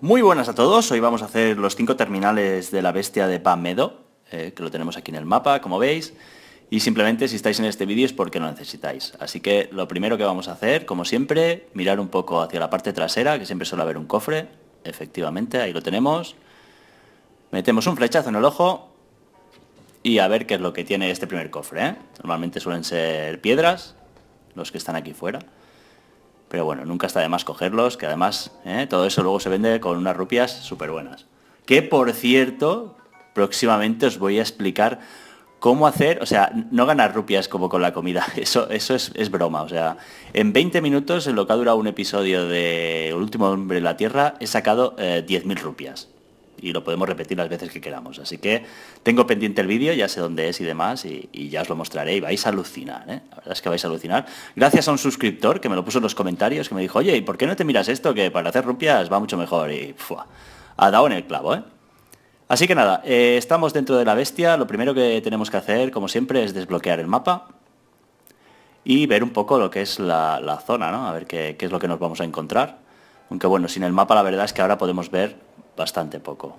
Muy buenas a todos, hoy vamos a hacer los cinco terminales de la bestia de Pamedo, eh, que lo tenemos aquí en el mapa, como veis, y simplemente si estáis en este vídeo es porque lo necesitáis. Así que lo primero que vamos a hacer, como siempre, mirar un poco hacia la parte trasera, que siempre suele haber un cofre, efectivamente, ahí lo tenemos. Metemos un flechazo en el ojo y a ver qué es lo que tiene este primer cofre. ¿eh? Normalmente suelen ser piedras, los que están aquí fuera. Pero bueno, nunca está de más cogerlos, que además ¿eh? todo eso luego se vende con unas rupias súper buenas. Que por cierto, próximamente os voy a explicar cómo hacer, o sea, no ganar rupias como con la comida, eso, eso es, broma, o sea, en 20 minutos, en lo que ha durado un episodio de El último hombre de la Tierra, he sacado 10.000 eh, rupias y lo podemos repetir las veces que queramos. Así que tengo pendiente el vídeo, ya sé dónde es y demás, y, ya os lo mostraré y vais a alucinar, ¿eh? La verdad es que vais a alucinar. Gracias a un suscriptor que me lo puso en los comentarios, que me dijo, oye, ¿y por qué no te miras esto? Que para hacer rupias va mucho mejor. Y ha dado en el clavo, ¿eh? Así que nada, eh, estamos dentro de la bestia. Lo primero que tenemos que hacer, como siempre, es desbloquear el mapa y ver un poco lo que es la, zona, ¿no? A ver qué es lo que nos vamos a encontrar. Aunque bueno, sin el mapa la verdad es que ahora podemos ver bastante poco.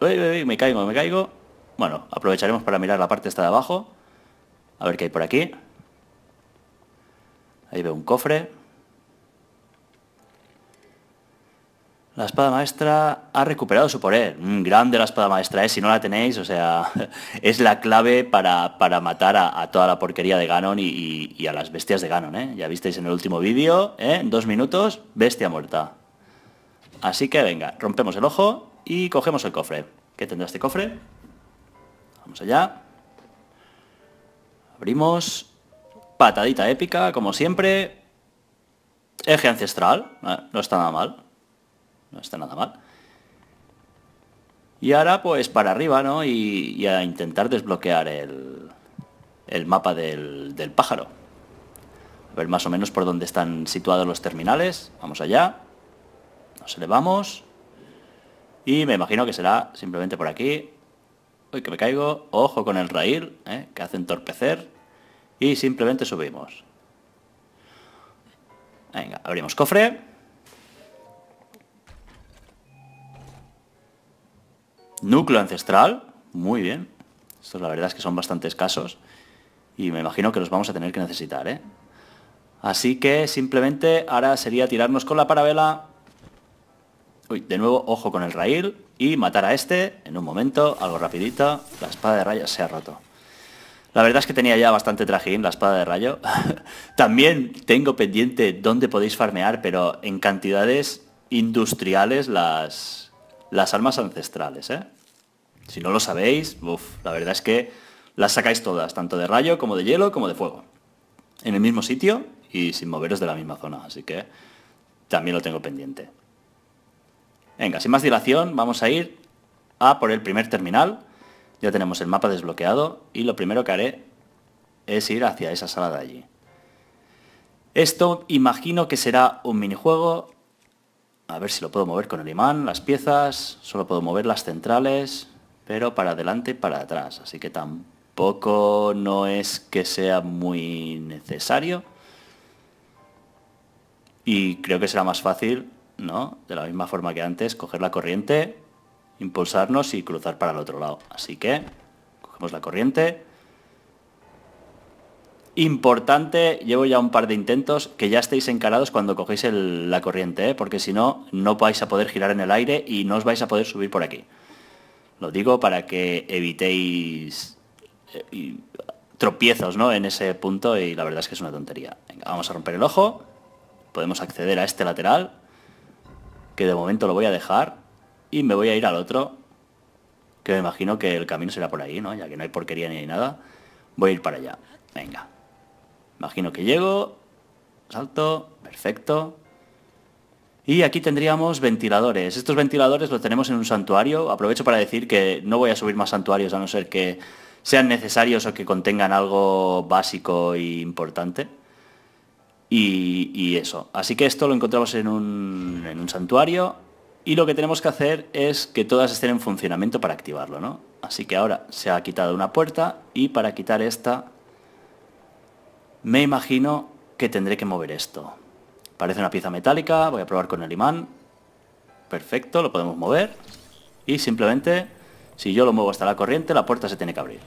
Uy, uy, me caigo, me caigo. Bueno, aprovecharemos para mirar la parte esta de abajo. A ver qué hay por aquí. Ahí veo un cofre. La espada maestra ha recuperado su poder. Mm, grande la espada maestra, ¿eh? si no la tenéis, o sea, es la clave para, matar a, toda la porquería de Ganon y, a las bestias de Ganon. ¿eh? Ya visteis en el último vídeo, ¿eh? en dos minutos, bestia muerta. Así que venga, rompemos el ojo y cogemos el cofre. ¿Qué tendrá este cofre? Vamos allá. Abrimos. Patadita épica, como siempre. Eje ancestral. Ah, no está nada mal. No está nada mal. Y ahora pues para arriba, ¿no? Y, a intentar desbloquear el, mapa del, del pájaro. A ver más o menos por dónde están situados los terminales. Vamos allá elevamos. Y me imagino que será simplemente por aquí. Uy, que me caigo. Ojo con el raíl, ¿eh? que hace entorpecer. Y simplemente subimos. Venga, abrimos cofre. Núcleo ancestral. Muy bien. Estos la verdad es que son bastante escasos. Y me imagino que los vamos a tener que necesitar, ¿eh? Así que simplemente ahora sería tirarnos con la parabela Uy, de nuevo, ojo con el raíl y matar a este en un momento, algo rapidito. La espada de rayo se ha roto. La verdad es que tenía ya bastante trajín la espada de rayo. También tengo pendiente dónde podéis farmear, pero en cantidades industriales las, las armas ancestrales. ¿eh? Si no lo sabéis, la verdad es que las sacáis todas, tanto de rayo como de hielo como de fuego. En el mismo sitio y sin moveros de la misma zona, así que también lo tengo pendiente. Venga, sin más dilación, vamos a ir a por el primer terminal. Ya tenemos el mapa desbloqueado y lo primero que haré es ir hacia esa sala de allí. Esto imagino que será un minijuego. A ver si lo puedo mover con el imán, las piezas, solo puedo mover las centrales, pero para adelante y para atrás, así que tampoco no es que sea muy necesario. Y creo que será más fácil ¿no? De la misma forma que antes, coger la corriente, impulsarnos y cruzar para el otro lado. Así que cogemos la corriente. Importante, llevo ya un par de intentos, que ya estéis encarados cuando cogéis la corriente, ¿eh? porque si no, no vais a poder girar en el aire y no os vais a poder subir por aquí. Lo digo para que evitéis eh, tropiezos ¿no? en ese punto y la verdad es que es una tontería. vamos a romper el ojo, podemos acceder a este lateral, que de momento lo voy a dejar y me voy a ir al otro, que me imagino que el camino será por ahí, ¿no? Ya que no hay porquería ni hay nada, voy a ir para allá. Venga. Imagino que llego, salto, perfecto. Y aquí tendríamos ventiladores. Estos ventiladores los tenemos en un santuario. Aprovecho para decir que no voy a subir más santuarios a no ser que sean necesarios o que contengan algo básico e importante. Y, eso. Así que esto lo encontramos en un, en un, santuario y lo que tenemos que hacer es que todas estén en funcionamiento para activarlo, ¿no? Así que ahora se ha quitado una puerta y para quitar esta me imagino que tendré que mover esto. Parece una pieza metálica, voy a probar con el imán. Perfecto, lo podemos mover y simplemente si yo lo muevo hasta la corriente la puerta se tiene que abrir.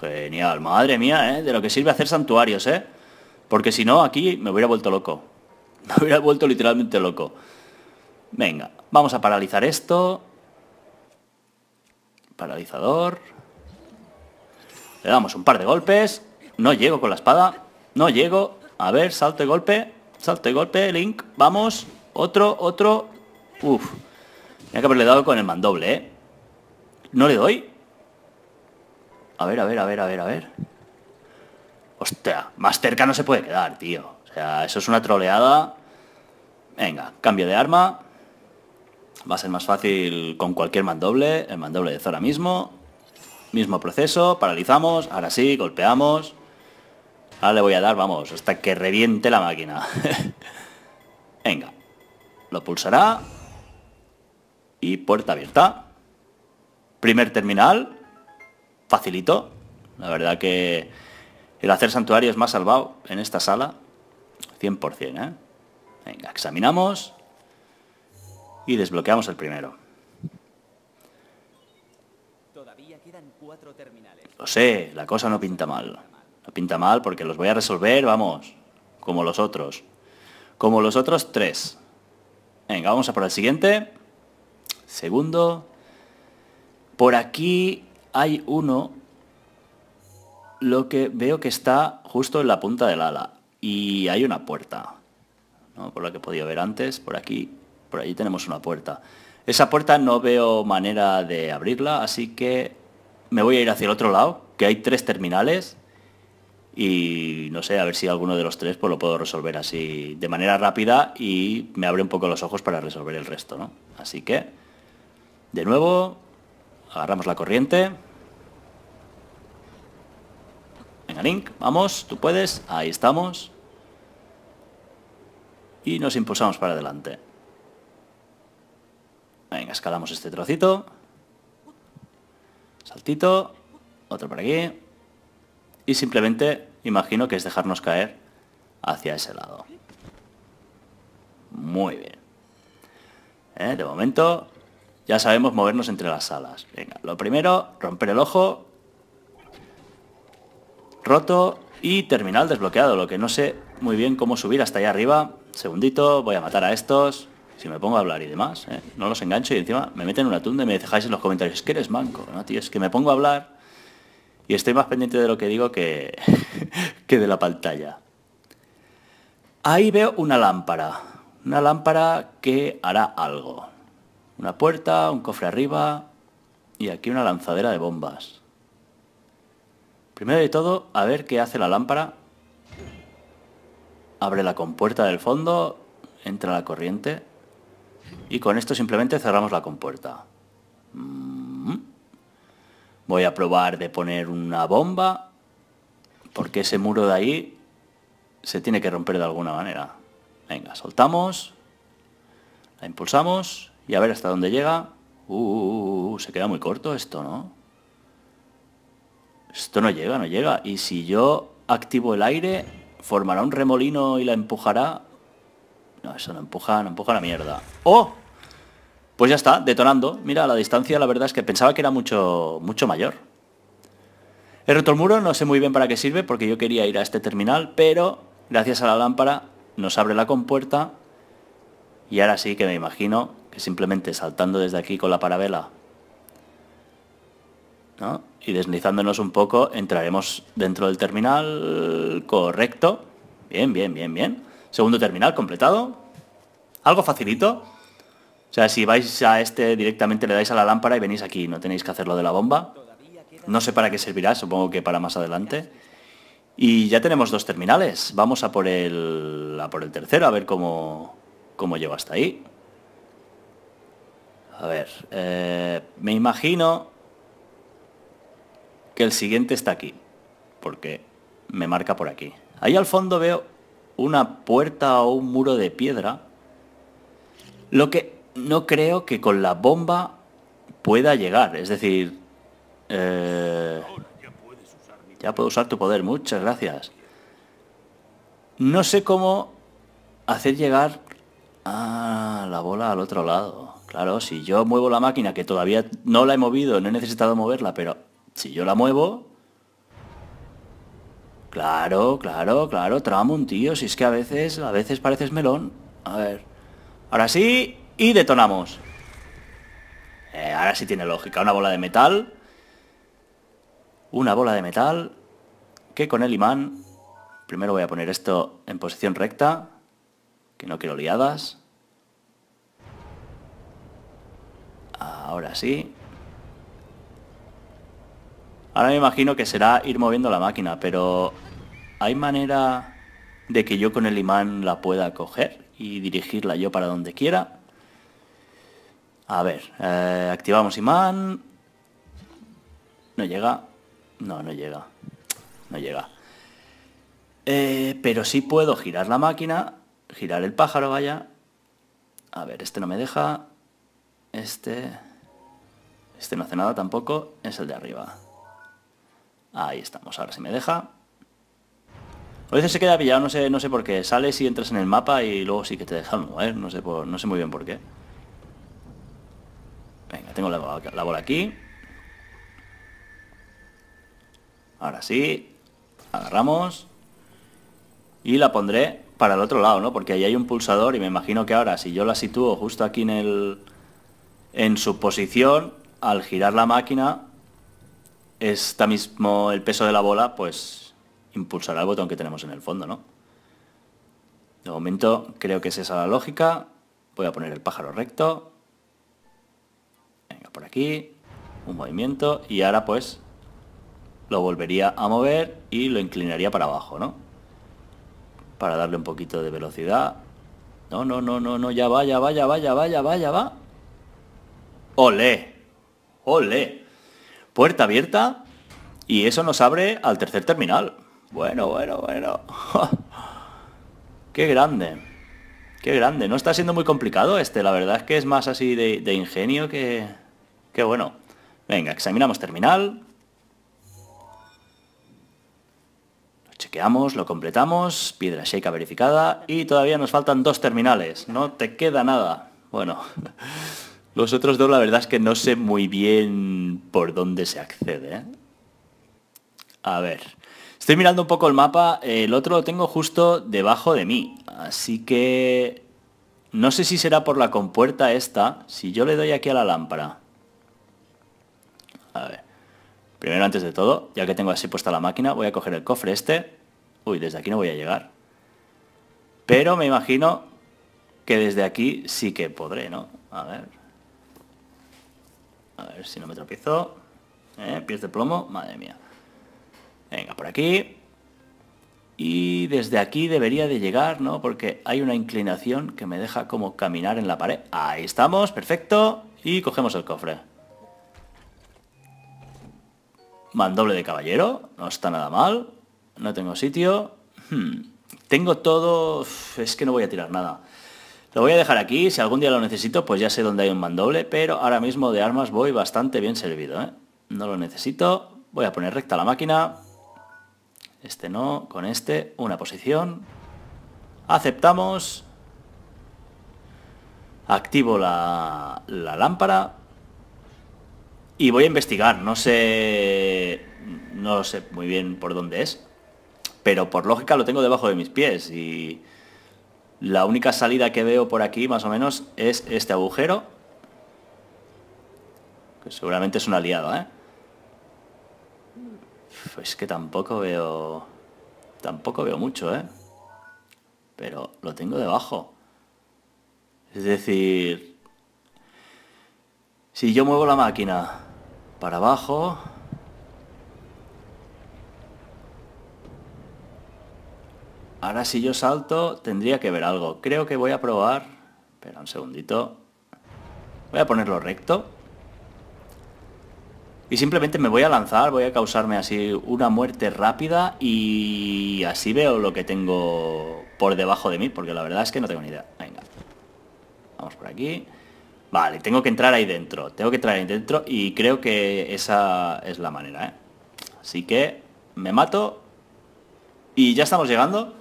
Genial, madre mía, ¿eh? De lo que sirve hacer santuarios, ¿eh? Porque si no, aquí me hubiera vuelto loco. Me hubiera vuelto literalmente loco. Venga, vamos a paralizar esto. Paralizador. Le damos un par de golpes. No llego con la espada. No llego. A ver, salto y golpe. Salto y golpe, Link. Vamos. Otro, otro. Uf. Tenía que haberle dado con el mandoble, ¿eh? ¿No le doy? A ver, a ver, a ver, a ver, a ver. Hostia, más cerca no se puede quedar, tío. O sea, eso es una troleada. Venga, cambio de arma. Va a ser más fácil con cualquier mandoble. El mandoble de Zora mismo. Mismo proceso, paralizamos, ahora sí, golpeamos. Ahora le voy a dar, vamos, hasta que reviente la máquina. Venga. Lo pulsará. Y puerta abierta. Primer terminal. Facilito. La verdad que el hacer santuario es más salvado en esta sala, 100%, ¿eh? Venga, examinamos y desbloqueamos el primero. Lo sé, la cosa no pinta mal. No pinta mal porque los voy a resolver, vamos, como los otros. Como los otros tres. Venga, vamos a por el siguiente. Segundo. Por aquí hay uno lo que veo que está justo en la punta del ala. Y hay una puerta. ¿no? Por la que he podido ver antes, por aquí. Por allí tenemos una puerta. Esa puerta no veo manera de abrirla, así que me voy a ir hacia el otro lado, que hay tres terminales. Y no sé, a ver si alguno de los tres pues lo puedo resolver así de manera rápida y me abre un poco los ojos para resolver el resto, ¿no? Así que, de nuevo, agarramos la corriente. Venga, Link, vamos, tú puedes. Ahí estamos. Y nos impulsamos para adelante. Venga, escalamos este trocito. Saltito. Otro por aquí. Y simplemente imagino que es dejarnos caer hacia ese lado. Muy bien. Eh, de momento ya sabemos movernos entre las alas Venga, lo primero, romper el ojo roto y terminal desbloqueado, lo que no sé muy bien cómo subir hasta allá arriba. Segundito, voy a matar a estos. Si me pongo a hablar y demás, ¿eh? no los engancho y encima me meten una tunda y me dejáis en los comentarios, es que eres manco, ¿no, tío? Es que me pongo a hablar y estoy más pendiente de lo que digo que, que de la pantalla. Ahí veo una lámpara, una lámpara que hará algo. Una puerta, un cofre arriba y aquí una lanzadera de bombas. Primero de todo, a ver qué hace la lámpara. Abre la compuerta del fondo, entra la corriente y con esto simplemente cerramos la compuerta. Mm. Voy a probar de poner una bomba porque ese muro de ahí se tiene que romper de alguna manera. Venga, soltamos, la impulsamos y a ver hasta dónde llega. Uh, uh, uh, uh se queda muy corto esto, ¿no? Esto no llega, no llega. Y si yo activo el aire, formará un remolino y la empujará. No, eso no empuja, no empuja la mierda. ¡Oh! Pues ya está, detonando. Mira, la distancia la verdad es que pensaba que era mucho, mucho mayor. El muro, no sé muy bien para qué sirve porque yo quería ir a este terminal, pero gracias a la lámpara nos abre la compuerta y ahora sí que me imagino que simplemente saltando desde aquí con la parabela ¿no? y deslizándonos un poco entraremos dentro del terminal correcto. Bien, bien, bien, bien. Segundo terminal completado. Algo facilito. O sea, si vais a este directamente le dais a la lámpara y venís aquí, no tenéis que hacerlo de la bomba. No sé para qué servirá, supongo que para más adelante. Y ya tenemos dos terminales. Vamos a por el, a por el tercero, a ver cómo, cómo hasta ahí. A ver, eh, me imagino que el siguiente está aquí, porque me marca por aquí. Ahí al fondo veo una puerta o un muro de piedra, lo que no creo que con la bomba pueda llegar. Es decir, eh, ya puedo usar tu poder, muchas gracias. No sé cómo hacer llegar a la bola al otro lado. Claro, si yo muevo la máquina, que todavía no la he movido, no he necesitado moverla, pero si yo la muevo... Claro, claro, claro, un tío. Si es que a veces, a veces pareces melón. A ver. Ahora sí, y detonamos. Eh, ahora sí tiene lógica. Una bola de metal. Una bola de metal. Que con el imán... Primero voy a poner esto en posición recta. Que no quiero liadas. Ahora sí. Ahora me imagino que será ir moviendo la máquina, pero ¿hay manera de que yo con el imán la pueda coger y dirigirla yo para donde quiera? A ver, eh, activamos imán. No llega. No, no llega. No llega. Eh, pero sí puedo girar la máquina, girar el pájaro, vaya. A ver, este no me deja. Este... Este no hace nada tampoco. Es el de arriba. Ahí estamos, ahora se me deja. A veces se queda pillado, no sé, no sé por qué. Sales y entras en el mapa y luego sí que te dejan ¿eh? no sé, no sé muy bien por qué. Venga, tengo la, la bola aquí. Ahora sí. Agarramos. Y la pondré para el otro lado, ¿no? Porque ahí hay un pulsador y me imagino que ahora si yo la sitúo justo aquí en el... En su posición, al girar la máquina, está mismo el peso de la bola, pues impulsará el botón que tenemos en el fondo, ¿no? De momento creo que es esa la lógica. Voy a poner el pájaro recto. Venga, por aquí. Un movimiento. Y ahora pues lo volvería a mover y lo inclinaría para abajo, ¿no? Para darle un poquito de velocidad. No, no, no, no, no, ya va, ya va, ya va, ya va, ya va, ya va. ¡Ole! ¡Ole! puerta abierta y eso nos abre al tercer terminal. Bueno, bueno, bueno. Qué grande. Qué grande. No está siendo muy complicado este. La verdad es que es más así de, ingenio que... Qué bueno. Venga, examinamos terminal. Lo chequeamos, lo completamos. Piedra shake verificada. Y todavía nos faltan dos terminales. No te queda nada. Bueno. Los otros dos, la verdad es que no sé muy bien por dónde se accede. ¿eh? A ver. Estoy mirando un poco el mapa. El otro lo tengo justo debajo de mí. Así que... No sé si será por la compuerta esta. Si yo le doy aquí a la lámpara. A ver. Primero, antes de todo, ya que tengo así puesta la máquina, voy a coger el cofre este. Uy, desde aquí no voy a llegar. Pero me imagino que desde aquí sí que podré, ¿no? A ver. A ver si no me tropiezo. ¿Eh? Pies de plomo, madre mía. Venga, por aquí. Y desde aquí debería de llegar, ¿no? Porque hay una inclinación que me deja como caminar en la pared. Ahí estamos, perfecto. Y cogemos el cofre. Mandoble de caballero, no está nada mal. No tengo sitio. Hmm, tengo todo... Es que no voy a tirar nada. Lo voy a dejar aquí, si algún día lo necesito, pues ya sé dónde hay un mandoble, pero ahora mismo de armas voy bastante bien servido, ¿eh? No lo necesito, voy a poner recta la máquina, este no, con este, una posición, aceptamos, activo la, la lámpara y voy a investigar, no sé, no sé muy bien por dónde es, pero por lógica lo tengo debajo de mis pies y la única salida que veo por aquí, más o menos, es este agujero. Que seguramente es un aliado, ¿eh? Pues que tampoco veo... Tampoco veo mucho, ¿eh? Pero lo tengo debajo. Es decir... Si yo muevo la máquina para abajo... Ahora si yo salto tendría que ver algo. Creo que voy a probar... Espera un segundito. Voy a ponerlo recto. Y simplemente me voy a lanzar, voy a causarme así una muerte rápida y así veo lo que tengo por debajo de mí, porque la verdad es que no tengo ni idea. Venga. Vamos por aquí. Vale, tengo que entrar ahí dentro. Tengo que entrar ahí dentro y creo que esa es la manera, ¿eh? Así que me mato y ya estamos llegando.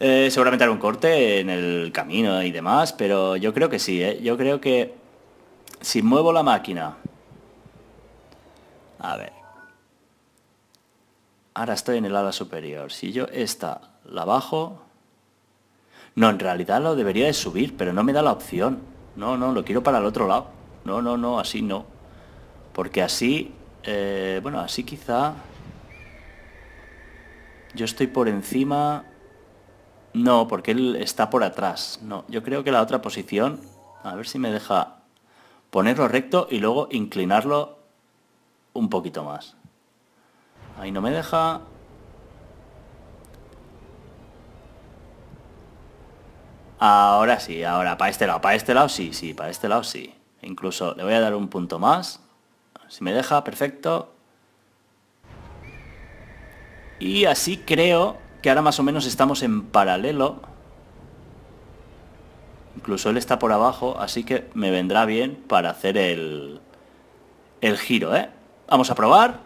Eh, seguramente hará un corte en el camino y demás, pero yo creo que sí, ¿eh? Yo creo que si muevo la máquina... A ver. Ahora estoy en el ala superior. Si yo esta la bajo... No, en realidad lo debería de subir, pero no me da la opción. No, no, lo quiero para el otro lado. No, no, no, así no. Porque así... Eh, bueno, así quizá... Yo estoy por encima... No, porque él está por atrás. No, yo creo que la otra posición, a ver si me deja ponerlo recto y luego inclinarlo un poquito más. Ahí no me deja. Ahora sí, ahora, para este lado, para este lado sí, sí, para este lado sí. Incluso le voy a dar un punto más. Si me deja, perfecto. Y así creo que ahora más o menos estamos en paralelo. Incluso él está por abajo, así que me vendrá bien para hacer el, el giro, ¿eh? Vamos a probar.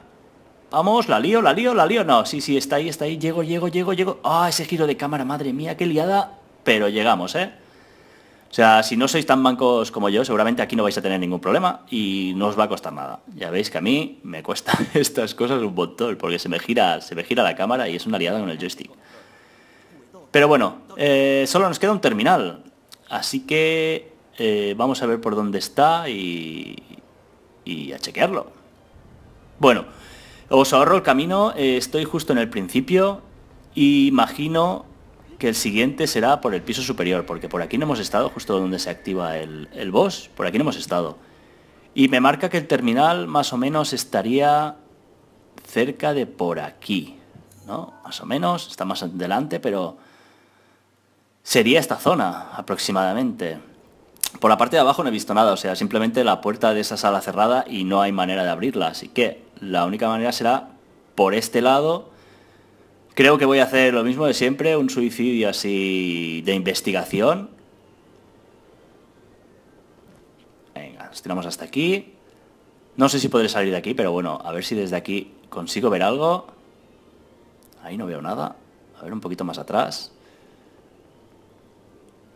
Vamos, la lío, la lío, la lío. No, sí, sí, está ahí, está ahí. Llego, llego, llego, llego. Ah, ese giro de cámara, madre mía, qué liada. Pero llegamos, ¿eh? O sea, si no sois tan bancos como yo, seguramente aquí no vais a tener ningún problema y no os va a costar nada. Ya veis que a mí me cuesta estas cosas un montón, porque se me gira, se me gira la cámara y es una liada con el joystick. Pero bueno, eh, solo nos queda un terminal. Así que eh, vamos a ver por dónde está y, a chequearlo. Bueno, os ahorro el camino, eh, estoy justo en el principio. Imagino que el siguiente será por el piso superior, porque por aquí no hemos estado, justo donde se activa el, el boss, por aquí no hemos estado. Y me marca que el terminal más o menos estaría cerca de por aquí, ¿no? Más o menos, está más adelante, pero sería esta zona aproximadamente. Por la parte de abajo no he visto nada, o sea, simplemente la puerta de esa sala cerrada y no hay manera de abrirla, así que la única manera será por este lado Creo que voy a hacer lo mismo de siempre, un suicidio así de investigación. Venga, nos tiramos hasta aquí. No sé si podré salir de aquí, pero bueno, a ver si desde aquí consigo ver algo. Ahí no veo nada. A ver un poquito más atrás.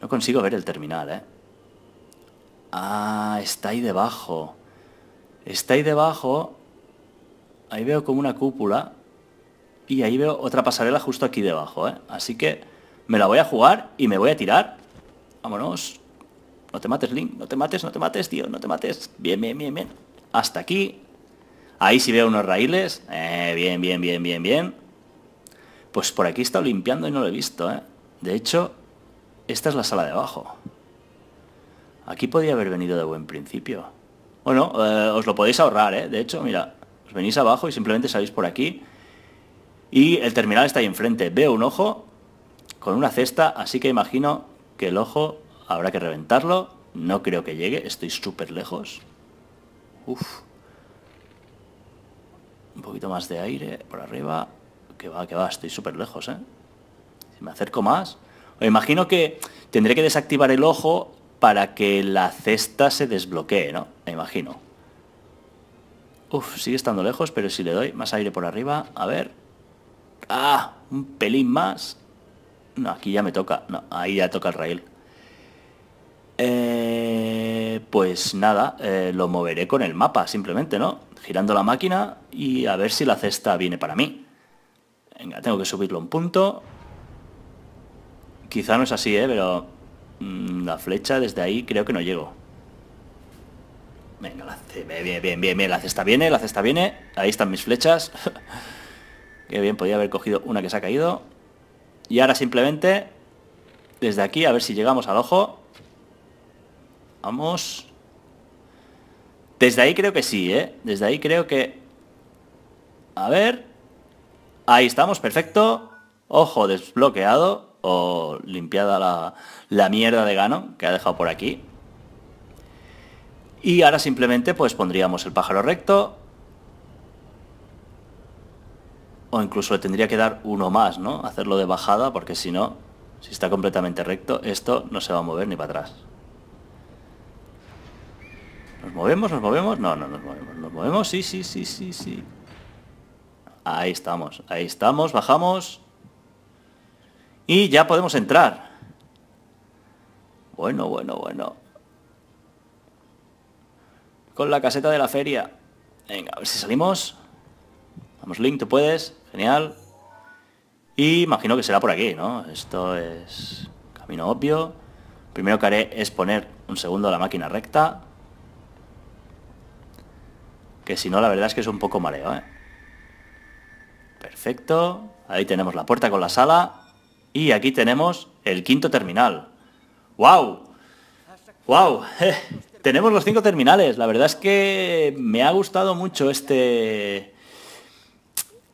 No consigo ver el terminal, ¿eh? Ah, está ahí debajo. Está ahí debajo. Ahí veo como una cúpula. Y ahí veo otra pasarela justo aquí debajo, ¿eh? Así que me la voy a jugar y me voy a tirar. Vámonos. No te mates, Link. No te mates, no te mates, tío. No te mates. Bien, bien, bien, bien. Hasta aquí. Ahí sí veo unos raíles. Eh, bien, bien, bien, bien, bien. Pues por aquí he estado limpiando y no lo he visto, ¿eh? De hecho, esta es la sala de abajo. Aquí podía haber venido de buen principio. Bueno, no, eh, os lo podéis ahorrar, ¿eh? De hecho, mira, os venís abajo y simplemente salís por aquí y el terminal está ahí enfrente. Veo un ojo con una cesta, así que imagino que el ojo habrá que reventarlo. No creo que llegue, estoy súper lejos. Uf. Un poquito más de aire por arriba. Que va, que va, estoy súper lejos, ¿eh? Si me acerco más... Me imagino que tendré que desactivar el ojo para que la cesta se desbloquee, ¿no? Me imagino. Uf, sigue estando lejos, pero si le doy más aire por arriba, a ver, Ah, un pelín más. No, aquí ya me toca. No, ahí ya toca el rail. Eh, pues nada, eh, lo moveré con el mapa simplemente, ¿no? Girando la máquina y a ver si la cesta viene para mí. Venga, tengo que subirlo un punto. Quizá no es así, ¿eh? Pero mm, la flecha desde ahí creo que no llego. Venga, la, bien, bien, bien, bien, la cesta viene, la cesta viene. Ahí están mis flechas. Qué bien, podía haber cogido una que se ha caído. Y ahora simplemente, desde aquí, a ver si llegamos al ojo. Vamos. Desde ahí creo que sí, ¿eh? Desde ahí creo que... A ver. Ahí estamos, perfecto. Ojo desbloqueado. O limpiada la, la mierda de gano que ha dejado por aquí. Y ahora simplemente pues pondríamos el pájaro recto o incluso le tendría que dar uno más, ¿no? Hacerlo de bajada, porque si no, si está completamente recto, esto no se va a mover ni para atrás. ¿Nos movemos? ¿Nos movemos? No, no nos movemos. ¿Nos movemos? Sí, sí, sí, sí, sí. Ahí estamos, ahí estamos, bajamos. Y ya podemos entrar. Bueno, bueno, bueno. Con la caseta de la feria. Venga, a ver si salimos. Vamos, Link, tú puedes. Genial. Y imagino que será por aquí, ¿no? Esto es camino obvio. Primero que haré es poner un segundo la máquina recta. Que si no, la verdad es que es un poco mareo, ¿eh? Perfecto. Ahí tenemos la puerta con la sala. Y aquí tenemos el quinto terminal. ¡Wow! ¡Wow! tenemos los cinco terminales. La verdad es que me ha gustado mucho este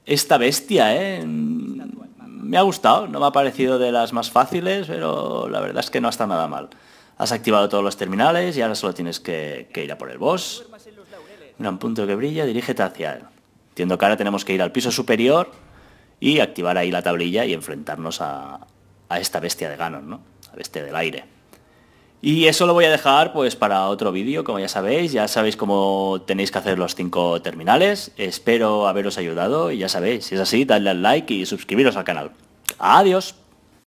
esta bestia, ¿eh? Me ha gustado, no me ha parecido de las más fáciles, pero la verdad es que no está nada mal. Has activado todos los terminales y ahora solo tienes que, ir a por el boss. Gran punto que brilla, dirígete hacia él. Entiendo que ahora tenemos que ir al piso superior y activar ahí la tablilla y enfrentarnos a, esta bestia de Ganon, ¿no? La bestia del aire. Y eso lo voy a dejar pues para otro vídeo, como ya sabéis, ya sabéis cómo tenéis que hacer los cinco terminales. Espero haberos ayudado y ya sabéis, si es así, dadle al like y suscribiros al canal. Adiós.